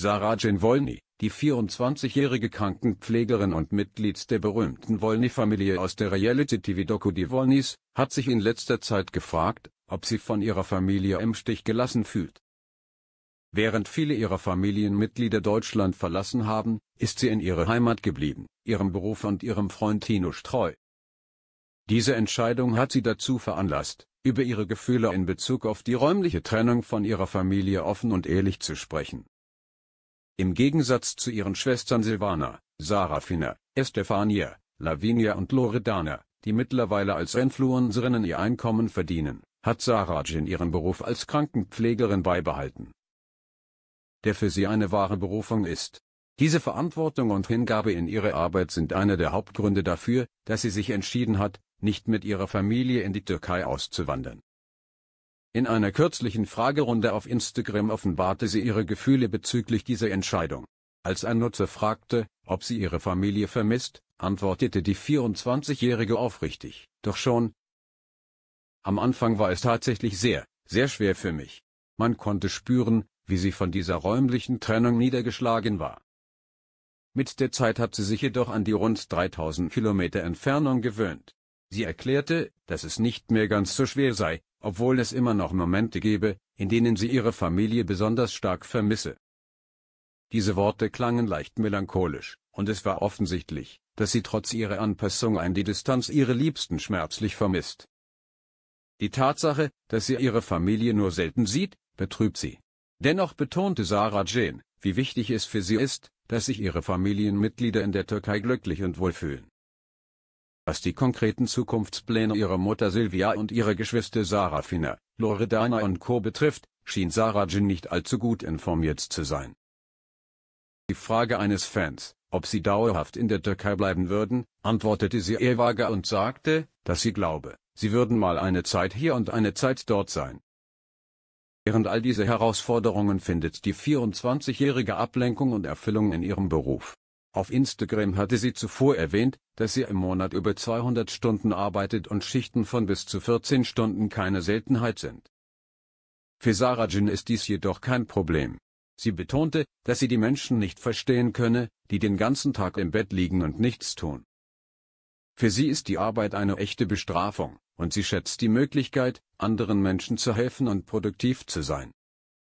Sarah Jane Wolny, die 24-jährige Krankenpflegerin und Mitglied der berühmten Wolny-Familie aus der Reality-TV-Doku Die Wolnys, hat sich in letzter Zeit gefragt, ob sie von ihrer Familie im Stich gelassen fühlt. Während viele ihrer Familienmitglieder Deutschland verlassen haben, ist sie in ihre Heimat geblieben, ihrem Beruf und ihrem Freund Tino treu. Diese Entscheidung hat sie dazu veranlasst, über ihre Gefühle in Bezug auf die räumliche Trennung von ihrer Familie offen und ehrlich zu sprechen. Im Gegensatz zu ihren Schwestern Silvana, Sarafina, Estefania, Lavinia und Loredana, die mittlerweile als Influencerinnen ihr Einkommen verdienen, hat Sarajin ihren Beruf als Krankenpflegerin beibehalten. Der für sie eine wahre Berufung ist. Diese Verantwortung und Hingabe in ihre Arbeit sind einer der Hauptgründe dafür, dass sie sich entschieden hat, nicht mit ihrer Familie in die Türkei auszuwandern. In einer kürzlichen Fragerunde auf Instagram offenbarte sie ihre Gefühle bezüglich dieser Entscheidung. Als ein Nutzer fragte, ob sie ihre Familie vermisst, antwortete die 24-Jährige aufrichtig, doch schon. Am Anfang war es tatsächlich sehr, sehr schwer für mich. Man konnte spüren, wie sie von dieser räumlichen Trennung niedergeschlagen war. Mit der Zeit hat sie sich jedoch an die rund 3000 Kilometer Entfernung gewöhnt. Sie erklärte, dass es nicht mehr ganz so schwer sei, obwohl es immer noch Momente gebe, in denen sie ihre Familie besonders stark vermisse. Diese Worte klangen leicht melancholisch, und es war offensichtlich, dass sie trotz ihrer Anpassung an die Distanz ihre Liebsten schmerzlich vermisst. Die Tatsache, dass sie ihre Familie nur selten sieht, betrübt sie. Dennoch betonte Sarah Jane, wie wichtig es für sie ist, dass sich ihre Familienmitglieder in der Türkei glücklich und wohlfühlen was die konkreten Zukunftspläne ihrer Mutter Silvia und ihrer Geschwister Sarafina, Loredana und Co. betrifft, schien Sarajin nicht allzu gut informiert zu sein. Die Frage eines Fans, ob sie dauerhaft in der Türkei bleiben würden, antwortete sie eher vage und sagte, dass sie glaube, sie würden mal eine Zeit hier und eine Zeit dort sein. Während all diese Herausforderungen findet die 24-jährige Ablenkung und Erfüllung in ihrem Beruf. Auf Instagram hatte sie zuvor erwähnt, dass sie im Monat über 200 Stunden arbeitet und Schichten von bis zu 14 Stunden keine Seltenheit sind. Für Sarajin ist dies jedoch kein Problem. Sie betonte, dass sie die Menschen nicht verstehen könne, die den ganzen Tag im Bett liegen und nichts tun. Für sie ist die Arbeit eine echte Bestrafung, und sie schätzt die Möglichkeit, anderen Menschen zu helfen und produktiv zu sein.